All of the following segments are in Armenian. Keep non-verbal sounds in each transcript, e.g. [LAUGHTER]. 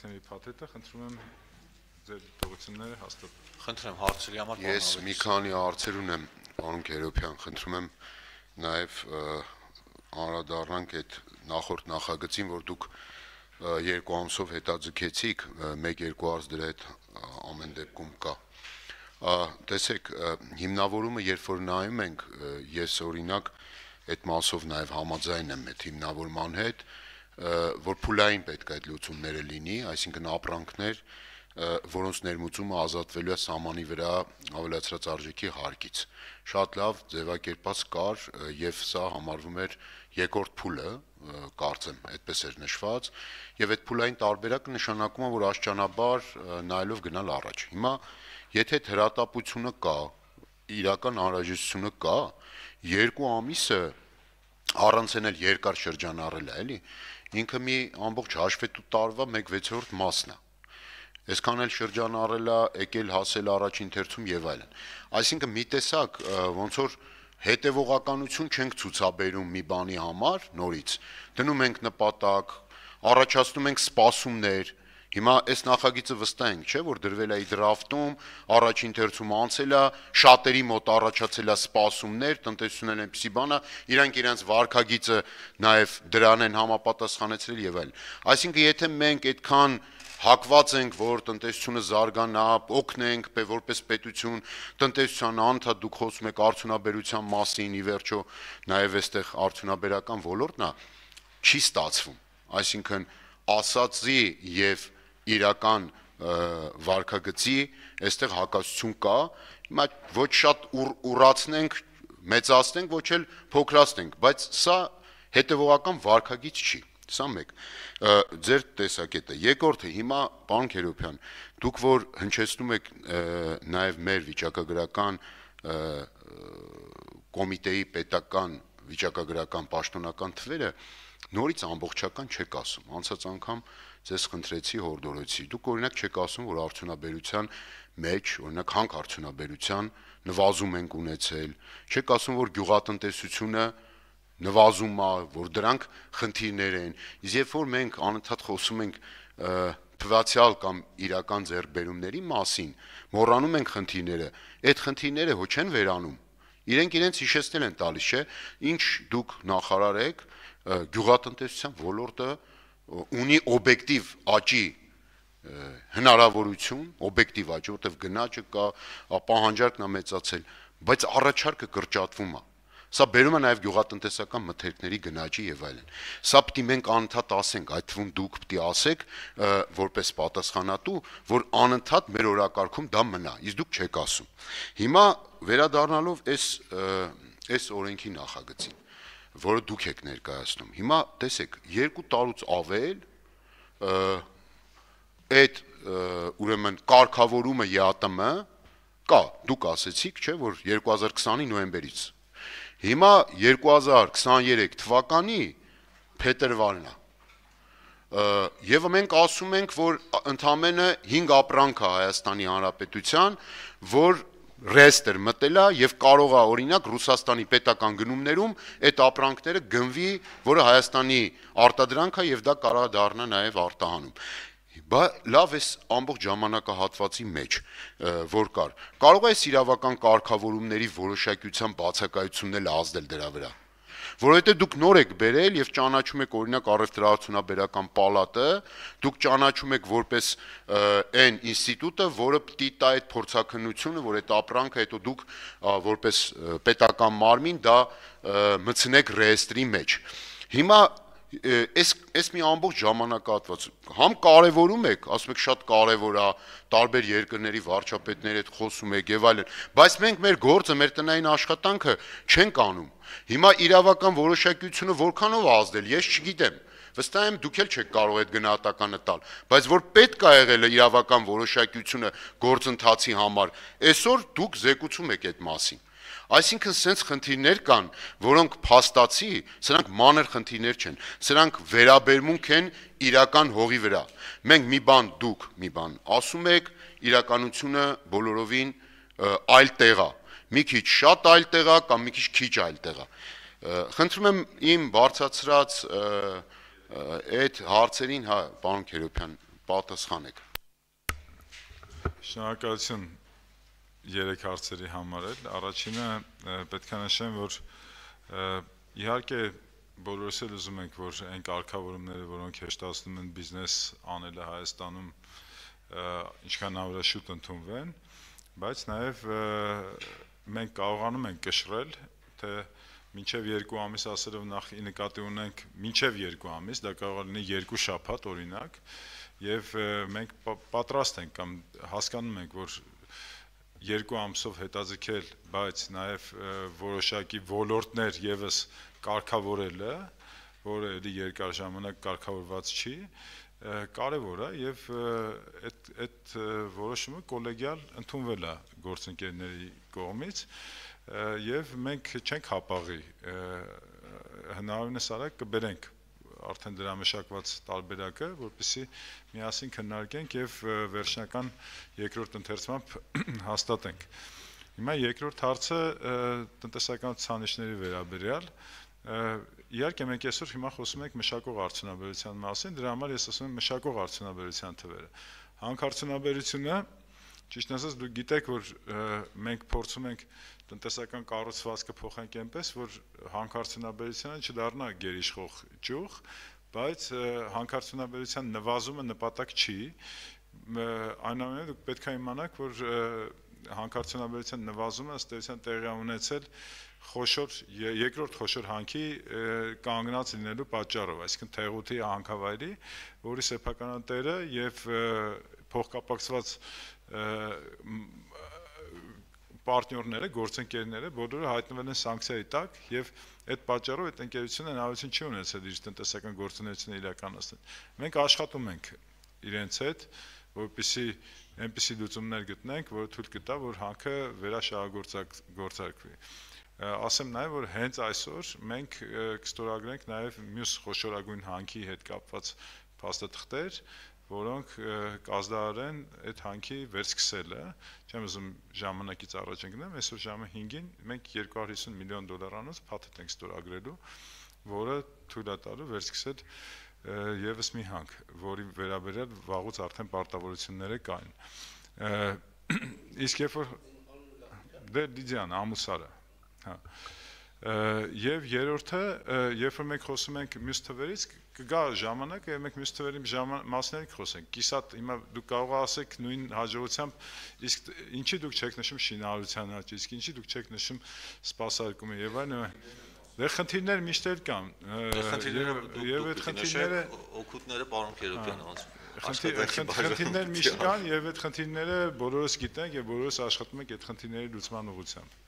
Ինքների փաթեթը, խնդրում եմ ձեր դիտողությունները հաստատ։ Խնդրեմ հարցերի համար Ես մի քանի հարցեր ունեմ, պարոն Գերոփյան, խնդրում եմ նաև անդրադառնանք այդ նախորդ նախագծին, որ դուք երկու ամսով հետաձգեցիք, 1-2 հարց դրա հետ ամեն դեպքում կա։ Տեսեք, հիմնավորումը երբ որ նայում ենք, ես օրինակ այդ մասով նաև համաձայն եմ այդ հիմնավորման հետ, հետ որ փուլային պետք է այդ լուծումները լինի, այսինքն ապրանքներ, որոնց ներմուծումը ազատվելու է սահմանի վրա ավելացրած արժեքի հարկից։ Շատ լավ ձևակերպած կար եւ սա համարվում էր երկրորդ փուլը, կարծեմ, այդպես էր նշված, եւ այդ փուլային տարբերակը նշանակում է, որ աշճանաբար նայելով գնալ առաջ։ Հիմա եթե հրատապությունը կա, իրական անհրաժեշտությունը կա, երկու ամիսը առանց են էլ երկար շրջան առել է, էլի ինքը մի ամբողջ հաշվետու տարվա 1/6-րդ մասն է։ Այսքան էլ շրջան առել է, եկել հասել առաջին թերթում եւ այլն։ Այսինքն մի տեսակ ոնց որ հետևողականություն չենք ցուցաբերում մի բանի համար նորից։ Դնում ենք նպատակ, առաջացնում ենք սպասումներ, Հիմա այս նախագիծը վստահ ենք, չէ՞, որ դրվել է դրաֆտում, առաջին թերցում անցել է, շատերի մոտ առաջացել է սպասումներ, տնտեսությունն այնպիսի բանը, իրանք իրենց վարկագիծը նաև դրան են համապատասխանեցրել եւ այլ։ Այսինքն, եթե մենք այդքան հակված ենք, որ տնտեսությունը զարգանա, օգնենք, պե որպես պետություն, տնտեսության անդա դուք խոսում եք արդյունաբերության մասին, ի վերջո նաև այստեղ արդյունաբերական ոլորտն է, չի ստացվում։ Այսինքն, ասացի եւ և իրական վարկագծի, այստեղ հակասություն կա։ Հիմա ոչ շատ ուր, ուրացնենք, մեծացնենք, ոչ էլ փոքրացնենք, բայց սա հետևողական վարկագից չի։ Սա մեկ։ Ձեր տեսակետը։ Երկորդը հիմա, պարոն Քերոփյան, դուք որ հնչեցնում եք նաև մեր վիճակագրական կոմիտեի պետական վիճակագրական պաշտոնական թվերը, նորից ամբողջական չեք ասում։ Անցած անգամ ձեզ խնդրեցի հորդորեցի։ Դուք օրինակ չեք ասում, որ արդյունաբերության մեջ, օրինակ հանք արդյունաբերության նվազում ենք ունեցել։ Չեք ասում, որ գյուղատնտեսությունը նվազում է, որ դրանք խնդիրներ են։ Իսկ երբ որ մենք անընդհատ խոսում ենք թվացial կամ իրական ձեռբերումների մասին, մոռանում ենք խնդիրները։ Այդ խնդիրները հո չեն վերանում։ Իրենք իրենց հիշեցնել են տալիս, չէ՞, ինչ դուք նախարար եք, գյուղատնտեսության ոլորտը ունի օբյեկտիվ աճի հնարավորություն, օբյեկտիվ աճ, որտեղ գնաճը կա, պահանջարկն է մեծացել, բայց առաջարկը կրճատվում է։ Սա բերում է նաև գյուղատնտեսական մթերքների գնաճի եւ այլն։ Սա պիտի մենք անընդհատ ասենք, այդ թվում դուք պիտի ասեք, որպես պատասխանատու, որ անընդհատ մեր օրակարգում դա մնա։ Իսկ դուք չեք ասում։ Հիմա վերադառնալով այս այս օրենքի նախագծին որը դուք եք ներկայացնում։ Հիմա տեսեք, երկու տարուց ավել այդ ուրեմն կարգավորումը ԵԱՏՄ-ը կա, դուք ասեցիք, չէ, որ 2020-ի նոեմբերից։ Հիմա 2023 թվականի փետրվարն է։ Եվ մենք ասում ենք, որ ընդամենը 5 ապրանք է Հայաստանի Հանրապետության, որ ռեստեր մտելա եւ կարող է օրինակ Ռուսաստանի պետական գնումներում այդ ապրանքները գնվի, որը Հայաստանի արտադրանքա եւ դա կարող է դառնա նաեւ արտահանում։ Բա լավ էս ամբողջ ժամանակահատվածի մեջ որ կար։ Կարող է սիրավական կարգավորումների որոշակյության բացակայությունն էլ ազդել դրա վրա որովհետեւ դուք նոր եք բերել եւ ճանաչում եք օրինակ առևտրահարցունաբերական պալատը, դուք ճանաչում եք որպես այն ինստիտուտը, որը պիտի տա այդ փորձակնությունը, որ այդ ապրանքը հետո դուք որպես պետական մարմին դա մցնեք ռեեստրի մեջ։ Հիմա այս այս մի ամբողջ ժամանակահատված համ կարևորում եք, ասում եք շատ կարևոր է, տարբեր երկրների վարչապետների հետ խոսում եք եւ այլն, բայց մենք մեր գործը, մեր տնային աշխատանքը չենք անում։ Հիմա իրավական որոշակյությունը որքանով է ազդել, ես չգիտեմ։ Վստահ եմ դուք էլ չեք կարող այդ գնահատականը տալ, բայց որ պետք է եղել իրավական որոշակյությունը գործընթացի համար, այսօր դուք զեկուցում եք այդ մասին։ Այսինքն սենց խնդիրներ կան, որոնք փաստացի, սրանք մանր խնդիրներ չեն, սրանք վերաբերմունք են իրական հողի վրա։ Մենք մի բան դուք մի բան ասում եք, իրականությունը բոլորովին այլ տեղ է։ Մի քիչ շատ այլ տեղ է կամ մի քիչ քիչ այլ տեղ է։ Խնդրում եմ իմ բարձացրած այդ հարցերին, հա, պարոն Քերոբյան, պատասխանեք։ Շնորհակալություն երեք հարցերի համար էլ։ Առաջինը պետք է նշեմ, որ իհարկե բոլորս էլ ուզում ենք, որ այն կարգավորումները, որոնք հեշտացնում են բիզնես անելը Հայաստանում, ինչքան ավելաշուտ ընդունվեն, բայց նաև մենք կարողանում ենք կշռել, թե մինչև 2 ամիս ասելով նախ նկատի ունենք մինչև 2 ամիս, դա կարող լինի 2 շաբաթ օրինակ, եւ մենք պատրաստ ենք կամ հասկանում ենք, որ երկու ամսով հետաձգել, բայց նաև որոշակի ոլորտներ եւս կարգավորելը, որը էլի երկար ժամանակ կարգավորված չի, կարևոր է եւ այդ այդ որոշումը կոլեգիալ ընդունվել է գործընկերների կողմից եւ մենք չենք հապաղի հնարավորինս արագ կբերենք արդեն դրա մշակված տարբերակը, որպիսի միասին քննարկենք եւ վերջնական երկրորդ ընթերցմամբ [CLEARS THROAT] հաստատենք։ Հիմա երկրորդ հարցը տնտեսական ցանիշների վերաբերյալ իհարկե մենք այսօր հիմա խոսում ենք մշակող արդյունաբերության մասին, դրա համար ես ասում եմ մշակող արդյունաբերության թվերը։ Հանքարդյունաբերությունը ճիշտ ասած դուք գիտեք, որ մենք փորձում ենք տնտեսական կառուցվածքը փոխենք այնպես, որ հանքարդյունաբերությունը չդառնա գերիշխող ճյուղ, բայց հանքարդյունաբերության նվազումը նպատակ չի։ Այնուամենայնիվ պետք է իմանանք, որ հանքարդյունաբերության նվազումը ըստ էության տեղի ունեցել խոշոր երկրորդ խոշոր հանքի կանգնած լինելու պատճառով, այսինքն Թեղուտի հանքավայրի, որի սեփականատերը եւ փոխկապակցված պարտներները, գործընկերները բոլորը հայտնվել են սանկցիայի տակ եւ այդ պատճառով այդ ընկերությունը հնարավորություն չի ունեցել իր տնտեսական գործունեությունը իրականացնել։ Մենք աշխատում ենք իրենց հետ, որպեսզի այնպիսի լուծումներ գտնենք, որը թույլ կտա, որ հանքը վերաշահագործարկվի։ Ասեմ նաեւ, որ հենց այսօր մենք կստորագրենք նաեւ մյուս խոշորագույն հանքի հետ կապված փաստաթղթեր, որոնք կազդարեն այդ հանքի վերսկսելը, չեմ ուզում ժամանակից առաջ ընկնեմ, այսօր ժամը 5-ին մենք 250 միլիոն դոլարանոց փաթեթ ենք ստորագրելու, որը թույլ է տալու վերսկսել եւս մի հանք, որի վերաբերյալ վաղուց արդեն պարտավորությունները կային։ [CLEARS THROAT] Իսկ երբ որ դե դիջան ամուսարը, հա և երրորդը, երբ որ մենք խոսում ենք մյուս թվերից, կգա ժամանակը եւ մենք մյուս թվերի մասները կխոսենք։ Կիսատ հիմա դուք կարող ասեք նույն հաջողությամբ, իսկ ինչի դուք չեք նշում շինարարության աճ, իսկ ինչի դուք չեք նշում սպասարկումը եւ այլն։ Դե խնդիրներ միշտ էլ կան։ Եվ այդ խնդիրները օգուտները պարոն Քերոբյան անցնում։ Խնդիրներ միշտ կան եւ այդ խնդիրները բոլորս գիտենք եւ բոլորս աշխատում ենք այդ խնդիրների լուծման ուղղությամբ։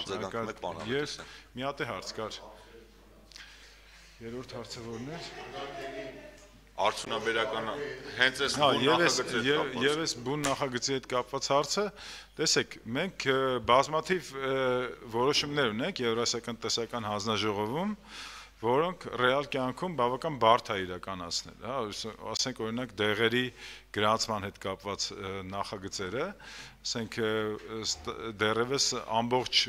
Արձագանքում եք պարոն։ Ես մի հատ է հարց կար։ Ա Երորդ հարցը ո՞րն էր։ Արդյունաբերական հենց այս հա, բուն նախագծի հետ կապված։ Եվ ես բուն նախագծի հետ կապված հարցը, տեսեք, մենք բազմաթիվ որոշումներ ունենք Եվրասիական տեսական հանձնաժողովում, որոնք ռեալ կյանքում բավական բարդ է իրականացնել, հա, ասենք օրինակ դեղերի գրանցման հետ կապված նախագծերը, ասենք դերևս ամբողջ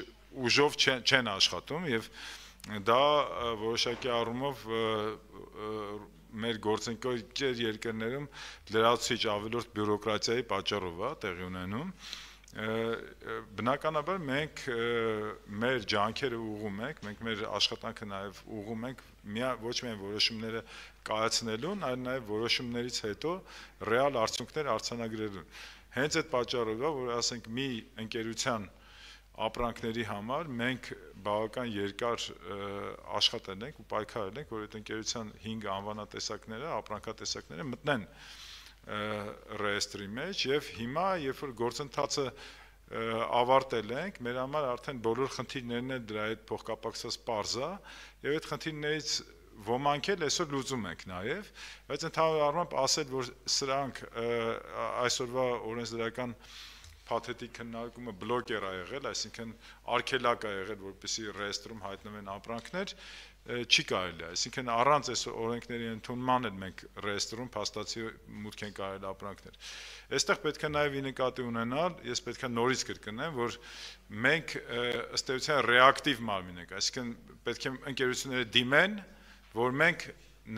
ուժով չեն, չեն աշխատում եւ և դա որոշակի առումով մեր գործընկեր երկրներում լրացիչ ավելորդ բյուրոկրատիայի պատճառով է տեղի ունենում բնականաբար մենք մեր ջանքերը ուղում ենք, մենք մեր աշխատանքը նաև ուղում ենք միա ոչ միայն որոշումները կայացնելուն, այլ նաև որոշումներից հետո ռեալ արդյունքներ արցանագրելուն։ Հենց այդ պատճառով է, որ ասենք մի ընկերության ապրանքների համար մենք բավական երկար աշխատել ենք ու պայքարել ենք, որ այդ ընկերության 5 անվանատեսակները, ապրանքատեսակները մտնեն ռեեստրի մեջ եւ հիմա, երբ որ գործընթացը ավարտել ենք, մեր համար արդեն բոլոր խնդիրներն են դրա այդ փոխկապակցած parza եւ այդ խնդիրներից ոմանք էլ այսօր լուծում ենք նաև, բայց ընդհանուր առմամբ ասել, որ սրանք այսօրվա օրենսդրական այս փաթեթի քննարկումը բլոկեր ա եղել, այսինքն արգելակ ա եղել, որպեսի ռեեստրում հայտնվեն ապրանքներ, չի կարելի, այսինքն առանց այս օրենքների ընդունման էլ մենք ռեեստրում փաստացի մուտք են կարելի ապրանքներ։ Այստեղ պետք է նաև ի նկատի ունենալ, ես պետք է նորից կրկնեմ, որ մենք ըստ էության ռեակտիվ մարմին ենք, այսինքն պետք է ընկերությունները դիմեն, որ մենք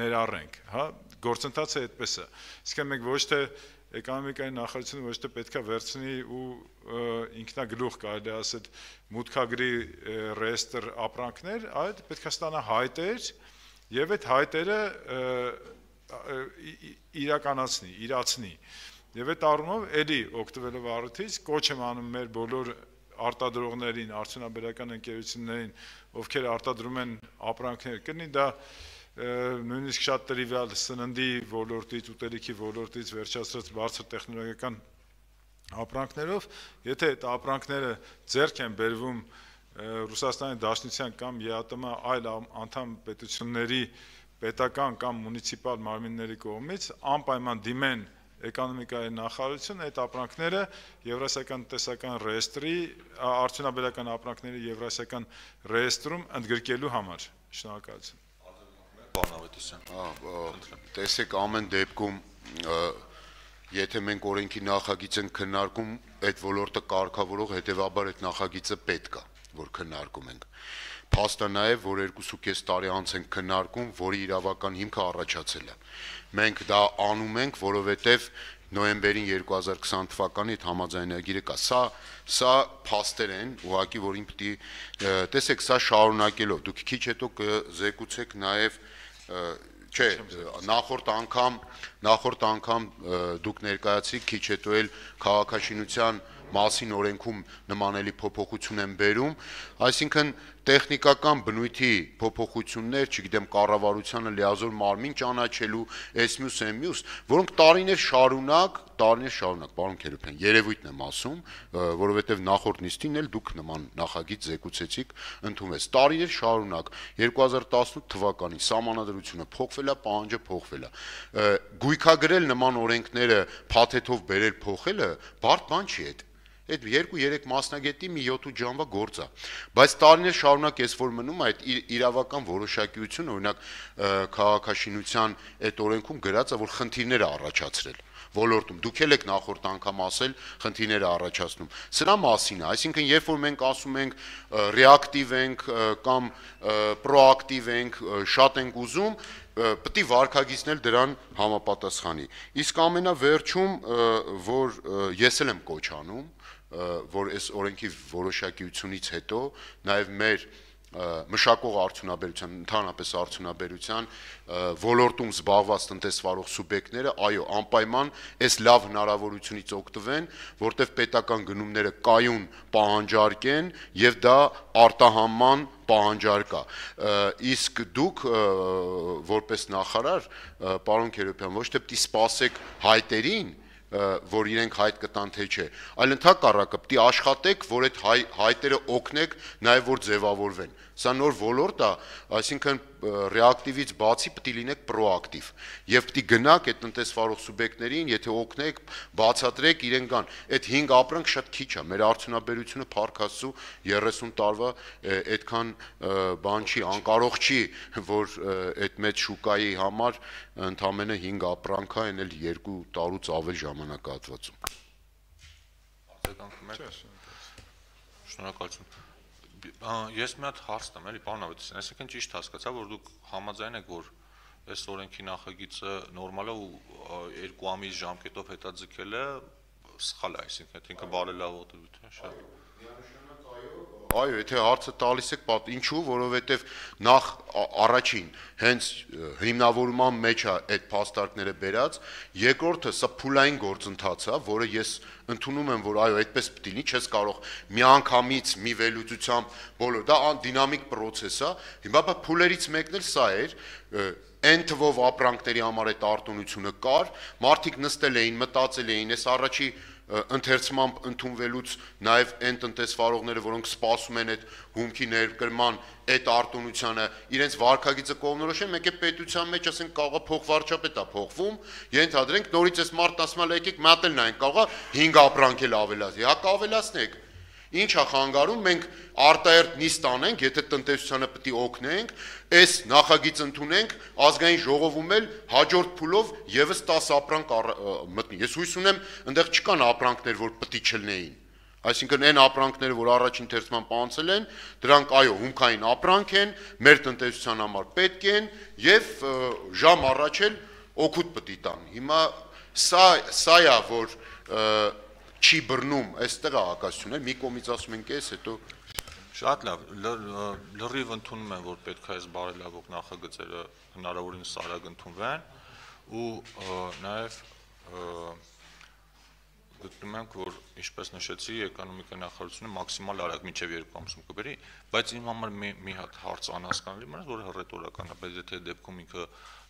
ներառենք, հա, գործընթացը այդպես է։ Իսկ մենք ոչ թե էկոնոմիկայի նախարարությունը ոչ թե պետքա վերցնի ու ինքնագլուխ կարելի դե ասել մուտքագրի ռեստր ապրանքներ, այլ պետքա ստանա հայտեր եւ այդ հայտերը իրականացնի, իրացնի։ Եվ այդ առումով ելի օգտվելով առթից կոչ եմ անում մեր բոլոր արտադրողներին, արդյունաբերական ընկերություններին, ովքեր արտադրում են ապրանքներ, կնի դա նույնիսկ շատ տրիվիալ սննդի ոլորտից, ուտելիքի ոլորտից վերջացրած բարձր տեխնոլոգիական ապրանքներով, եթե այդ ապրանքները ձեռք են բերվում Ռուսաստանի Դաշնության կամ ԵԱՏՄ այլ անդամ պետությունների պետական կամ մունիցիպալ մարմինների կողմից անպայման դիմեն էկոնոմիկայի նախարարություն այդ ապրանքները Եվրասիական տեսական ռեեստրի արդյունաբերական ապրանքների Եվրասիական ռեեստրում ընդգրկելու համար։ Շնորհակալություն։ Պարոն Ավետիսյան։ Հա, տեսեք ամեն դեպքում եթե մենք օրենքի նախագիծ են քննարկում, այդ ոլորտը կարգավորող հետևաբար այդ նախագիծը պետք է, որ քննարկում ենք։ Փաստը նաև, որ 2.5 տարի անց են քննարկում, որի իրավական հիմքը առաջացել է։ Մենք դա անում ենք, որովհետև նոյեմբերին 2020 թվականի այդ համաձայնագիրը կա։ Սա սա փաստեր են, ուղղակի որին պիտի տեսեք, սա շարունակելով։ Դուք քիչ հետո կզեկուցեք նաև չէ նախորդ անգամ նախորդ անգամ դուք ներկայացիք քիչ հետո էլ քաղաքաշինության մասին օրենքում նմանելի փոփոխություն են բերում Այսինքն տեխնիկական բնույթի փոփոխություններ, չգիտեմ, կառավարությանը լիազոր մարմին ճանաչելու, այս մյուս այն մյուս, որոնք տարիներ շարունակ, տարիներ շարունակ, պարոն Քերոփյան, երևույթն եմ ասում, որովհետև նախորդ նիստին էլ դուք նման նախագիծ զեկուցեցիք, ընդունվեց։ Տարիներ շարունակ 2018 թվականին համանadrությունը փոխվել է, պահանջը փոխվել է։ Գույքագրել նման օրենքները փաթեթով բերել փոխելը բարդ բան չի այդ այդ 2-3 մասնագետի մի 7-8 ժամվա գործ է բայց տարիներ շարունակ էս որ մնում այդ իրավական որոշակիությունը օրինակ քաղաքաշինության այդ օրենքում գրած է որ խնդիրներ է առաջացրել ոլորտում։ Դուք ել եք նախորդ անգամ ասել խնդիրները առաջացնում։ Սրա մասին է, այսինքն երբ որ մենք ասում ենք ռեակտիվ ենք կամ պրոակտիվ ենք, շատ ենք ուզում, պետք է վարկագիցնել դրան համապատասխանի։ Իսկ ամենավերջում, որ ես էլ եմ կոչանում, որ այս օրենքի որոշակիությունից հետո նաև մեր մշակող արդյունաբերության, ընդհանրապես արդյունաբերության ոլորտում զբաղված տնտեսվարող սուբյեկտները, այո, անպայման այս լավ հնարավորությունից օգտվեն, որտեղ պետական գնումները կայուն պահանջարկեն եւ դա արտահանման պահանջարկա։ Իսկ դուք որպես նախարար, պարոն Քերոբյան, ոչ թե պիտի սпасեք հայտերին, որ իրենք հայտ կտան թե չէ այլ ընդհանրակը պիտի աշխատեք որ այդ հայ, հայտերը օգնեք նաև որ ձևավորվեն Սա նոր ոլորտ է, այսինքն ռեակտիվից բացի պետք է լինեք պրոակտիվ եւ պետք է գնաք այդ տնտեսվարող սուբյեկտներին, եթե օգնեք, բացատրեք իրեն կան։ Այդ 5 ապրանք շատ քիչ է, մեր արդյունաբերությունը փառքաստու 30 տարվա այդքան բան չի, անկարող չի, որ այդ մեծ շուկայի համար ընդամենը 5 ապրանք է, այն էլ 2 տարուց ավել ժամանակահատվածում։ Արձագանքում եք։ Շնորհակալություն ես մի հատ հարց տամ, էլի, պարոն Ավետիսյան, այսինքն ճիշտ հասկացա, որ դուք համաձայն եք, որ այս օրենքի նախագիծը նորմալ է ու երկու ամիս ժամկետով հետաձգելը սխալ է, այսինքն դա ինքը բարելավող դրույթ է, շատ։ Այո, միանշանակ այո, եթե հարցը տալիս եք, պատ ինչու, որովհետև նախ առաջին հենց հիմնավորման մեջ է այդ փաստարկները բերած, երկրորդը սա փուլային գործընթաց է, որը ես ընդունում եմ, որ այո, այդպես պետք է լինի, չես կարող միանգամից մի վերլուծությամբ բոլոր դա դինամիկ process է։ Հիմա բա փուլերից մեկն էլ սա էր, այն թվով ապրանքների համար այդ արտոնությունը կար, մարդիկ նստել էին, մտածել էին, այս առաջի ընթերցմամբ ընդունվելուց նաև այն տնտեսվարողները, որոնք սպասում են այդ հումքի ներկրման, այդ արտոնությանը, իրենց վարկագիծը կողնորոշեն, մեկ է պետության մեջ, ասենք, կարողա փոխվարչապետ է փոխվում, ենթադրենք նորից այս մարտ ասմալ եկեք մատել նայեն, կարողա 5 ապրանք էլ ավելացնի։ Հա կավելացնեք, Ինչ է խանգարում, մենք արտահերտ նիստ անենք, եթե տնտեսությանը պետք է օգնենք, այս նախագիծ ընդունենք, ազգային ժողովում էլ հաջորդ փուլով եւս 10 ապրանք մտնի։ Ես հույս ունեմ, այնտեղ չկան ապրանքներ, որ պետք չլնեին։ Այսինքն այն ապրանքները, որ առաջին թերթման պանցել են, դրանք այո, հումքային ապրանք են, մեր տնտեսության համար պետք են եւ ժամ առաջ էլ օգուտ պետք տան։ Հիմա սա սա է, որ և, չի բռնում, այստեղ է հակասություններ, մի կողմից ասում ենք էս, հետո Շատ լավ, լրիվ ընդունում եմ, որ պետք է այս բարելավող նախագծերը հնարավորինս արագ ընդունվեն ու նաև գտնում ենք, որ ինչպես նշեցի, էկոնոմիկայի նախարարությունը մաքսիմալ արագ միջև 2 ամսում կբերի, բայց իմ համար մի, մի հատ հարց անհասկանալի մնաց, որ հռետորական է, բայց եթե դեպքում ինքը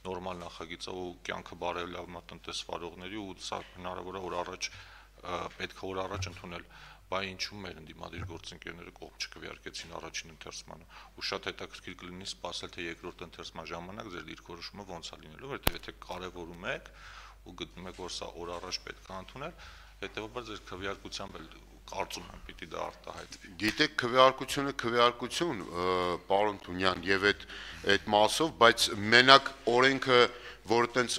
նորմալ նախագիծ ու կյանքը բարելավման տնտեսվարողների ու սա հնարավոր է որ առաջ պետք է որ առաջ ընդունել, բայ ինչու մեր ընդդիմադիր գործընկերները կողմ չկվերկեցին առաջին ընթերցմանը։ Ու շատ հետաքրքիր կլինի սպասել թե երկրորդ ընթերցման ժամանակ ձեր դիրքորոշումը ոնց է լինելու, որտեղ եթե կարևորում եք ու գտնում եք որ սա օր առաջ պետք է ընդունել, հետեւաբար ձեր քվեարկությամբ էլ կարծում եմ պիտի դա արտահայտվի։ Գիտեք, քվեարկությունը քվեարկություն, պարոն Թունյան, եւ այդ այդ մասով, բայց մենակ օրենքը, որ տենց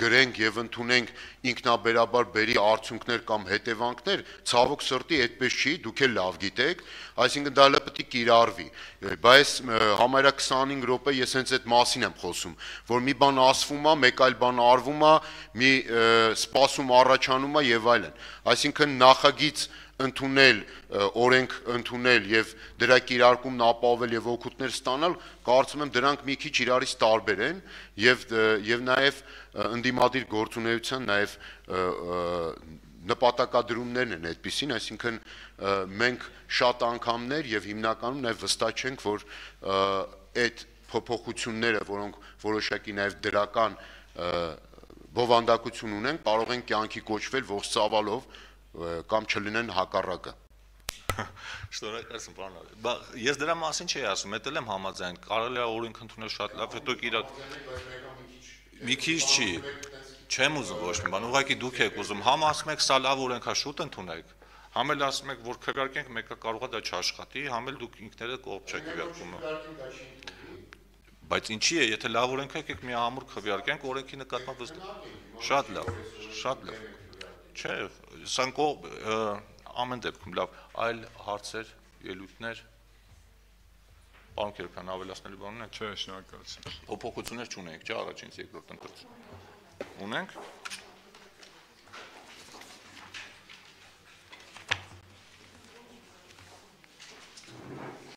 գրենք եւ ընդունենք ինքնաբերաբար բերի արդյունքներ կամ հետևանքներ, ցավոք սրտի այդպես չի, դուք էլ լավ գիտեք, այսինքն դա լա պետք է կիրառվի։ Բայց համարյա 25 րոպե ես հենց այդ մասին եմ խոսում, որ մի բան ասվում է, մեկ այլ բան արվում է, մի սպասում առաջանում է եւ այլն։ Այսինքն նախագիծ ընդունել օրենք ընդունել եւ դրա կիրարկումն ապահովել եւ օգուտներ ստանալ, կարծում եմ դրանք մի քիչ իրարից տարբեր են եւ եւ նաեւ ընդդիմադիր գործունեության նաեւ նպատակադրումներն են այդպեսին, այսինքն մենք շատ անգամներ եւ հիմնականում նաեւ վստահ չենք, որ այդ փոփոխությունները, որոնք որոշակի նաեւ դրական բովանդակություն ունեն, կարող են կյանքի կոչվել ողջ ծավալով կամ չլինեն հակառակը։ Շնորհակալ եմ պարոն։ Բա ես դրա մասին չէի ասում, դա էլ եմ համաձայն։ Կարելի է օրենք ընդունել շատ լավ, հետո իրա մի քիչ չի։ Չեմ ուզում ոչ մի բան, ուղղակի դուք եք ուզում, համ ասում եք, սա լավ օրենք է, շուտ ընդունեք, համ էլ ասում եք, որ քվեարկենք, մեկը կարող է դա չաշխատի, համ էլ դուք ինքները կողպչեք քվեարկումը։ Բայց ինչի է, եթե լավ օրենք եք, մի ամուր քվեարկենք, օրենքի նկատմամբ շատ լավ, շատ լավ։ Չէ, սանկո ամեն դեպքում լավ, այլ հարցեր, ելույթներ Պարոն Քերքան ավելացնելու բան ունեք։ Չէ, շնորհակալություն։ Փոփոխություններ չունենք, չէ, առաջինից երկրորդ ընտրից։ Ունենք։ Thank you.